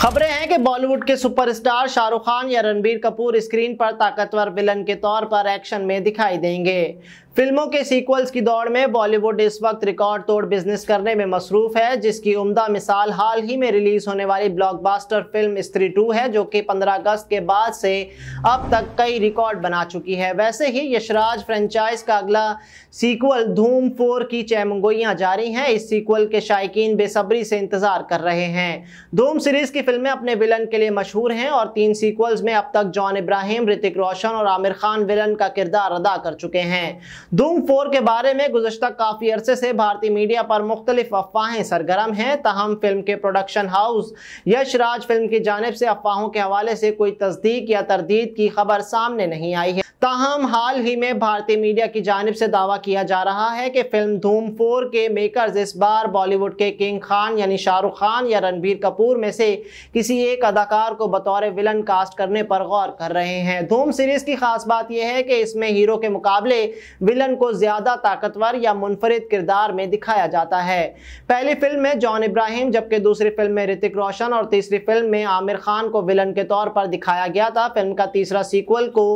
खबरें हैं कि बॉलीवुड के सुपरस्टार शाहरुख खान या रणबीर कपूर स्क्रीन पर ताकतवर विलन के तौर पर एक्शन में दिखाई देंगे फिल्मों के सीक्वल्स की दौड़ में बॉलीवुड इस वक्त रिकॉर्ड तोड़ बिजनेस करने में मसरूफ है जिसकी उम्दा मिसाल हाल ही में रिलीज होने वाली ब्लॉकबास्टर फिल्म स्त्री टू है जो कि 15 अगस्त के बाद से अब तक कई रिकॉर्ड बना चुकी है वैसे ही यशराज फ्रेंचाइज का अगला सीक्वल धूम फोर की चैमगोइयाँ जारी हैं इस सीक्वल के शायकीन बेसब्री से इंतजार कर रहे हैं धूम सीरीज की फिल्में अपने विलन के लिए मशहूर हैं और तीन सीक्वल्स में अब तक जॉन इब्राहिम ऋतिक रोशन और आमिर खान विलन का किरदार अदा कर चुके हैं धूम फोर के बारे में गुजशत काफ़ी अरसे से भारतीय मीडिया पर मुख्तलिफ अफवाहें सरगर्म हैं तहम फिल्म के production house Yash Raj film की जानब से अफवाहों के हवाले से कोई तस्दीक या तरदीद की खबर सामने नहीं आई है ताहम हाल ही में भारतीय मीडिया की जानब से दावा किया जा रहा है कि फिल्म धूम फोर के मेकर्स इस बार बॉलीवुड के किंग खान यानी शाहरुख खान या रणबीर कपूर में से किसी एक अदाकार को बतौर विलन कास्ट करने पर गौर कर रहे हैं धूम सीरीज की खास बात यह है कि इसमें हीरो के मुकाबले विलन को ज्यादा ताकतवर या मुनफरद किरदार में दिखाया जाता है पहली फिल्म में जॉन इब्राहिम जबकि दूसरी फिल्म में ऋतिक रोशन और तीसरी फिल्म में आमिर खान को विलन के तौर पर दिखाया गया था फिल्म का तीसरा सीक्वल को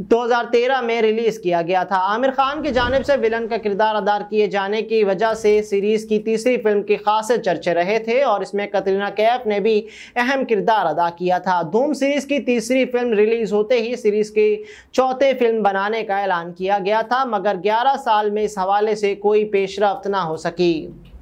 दो 2013 में रिलीज़ किया गया था आमिर खान की जानब से विलन का किरदार अदा किए जाने की वजह से सीरीज़ की तीसरी फिल्म के खास चर्चे रहे थे और इसमें कतरीना कैफ ने भी अहम किरदार अदा किया था धूम सीरीज़ की तीसरी फिल्म रिलीज़ होते ही सीरीज़ की चौथे फिल्म बनाने का ऐलान किया गया था मगर ग्यारह साल में इस हवाले से कोई पेशरफ ना हो सकी